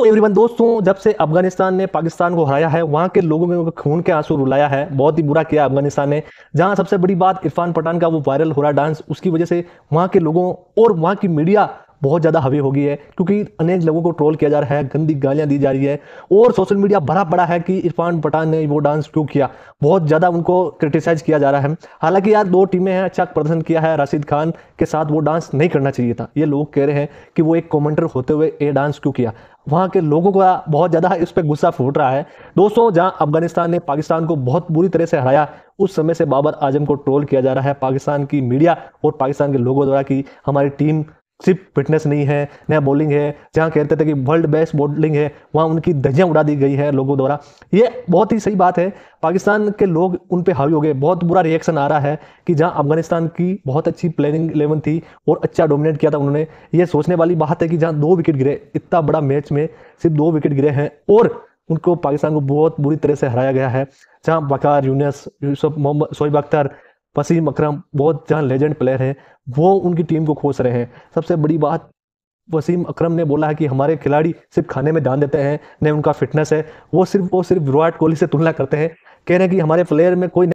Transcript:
तो एवरीवन दोस्तों जब से अफगानिस्तान ने पाकिस्तान को हराया है वहां के लोगों में खून के आंसू रुलाया है बहुत ही बुरा किया अफगानिस्तान ने जहां सबसे बड़ी बात इरफान पठान का वो वायरल हो रहा डांस उसकी वजह से वहां के लोगों और वहां की मीडिया बहुत ज़्यादा हवी हो गई है क्योंकि अनेक लोगों को ट्रोल किया जा रहा है गंदी गालियाँ दी जा रही है और सोशल मीडिया भरा पड़ा है कि इरफान पठान ने वो डांस क्यों किया बहुत ज़्यादा उनको क्रिटिसाइज़ किया जा रहा है हालांकि यार दो टीमें हैं अच्छा प्रदर्शन किया है राशिद खान के साथ वो डांस नहीं करना चाहिए था ये लोग कह रहे हैं कि वो एक कॉमेंटर होते हुए ये डांस क्यों किया वहाँ के लोगों का बहुत ज़्यादा इस पर गुस्सा फूट रहा है दोस्तों जहाँ अफगानिस्तान ने पाकिस्तान को बहुत बुरी तरह से हराया उस समय से बाबर आजम को ट्रोल किया जा रहा है पाकिस्तान की मीडिया और पाकिस्तान के लोगों द्वारा कि हमारी टीम सिर्फ फिटनेस नहीं है नया बॉलिंग है जहाँ कहते थे कि वर्ल्ड बेस्ट बॉलिंग है वहाँ उनकी धजियाँ उड़ा दी गई है लोगों द्वारा ये बहुत ही सही बात है पाकिस्तान के लोग उन पर हावी हो गए बहुत बुरा रिएक्शन आ रहा है कि जहाँ अफगानिस्तान की बहुत अच्छी प्लेनिंग इलेवन थी और अच्छा डोमिनेट किया था उन्होंने ये सोचने वाली बात है कि जहाँ दो विकेट गिरे इतना बड़ा मैच में सिर्फ दो विकेट गिरे हैं और उनको पाकिस्तान को बहुत बुरी तरह से हराया गया है जहाँ बकार यूनस यूसुफ मोहम्मद शोब अख्तर वसीम अकरम बहुत जहाँ लेजेंड प्लेयर हैं वो उनकी टीम को खोस रहे हैं सबसे बड़ी बात वसीम अकरम ने बोला है कि हमारे खिलाड़ी सिर्फ खाने में ध्यान देते हैं न उनका फिटनेस है वो सिर्फ वो सिर्फ विराट कोहली से तुलना करते हैं कह रहे हैं कि हमारे प्लेयर में कोई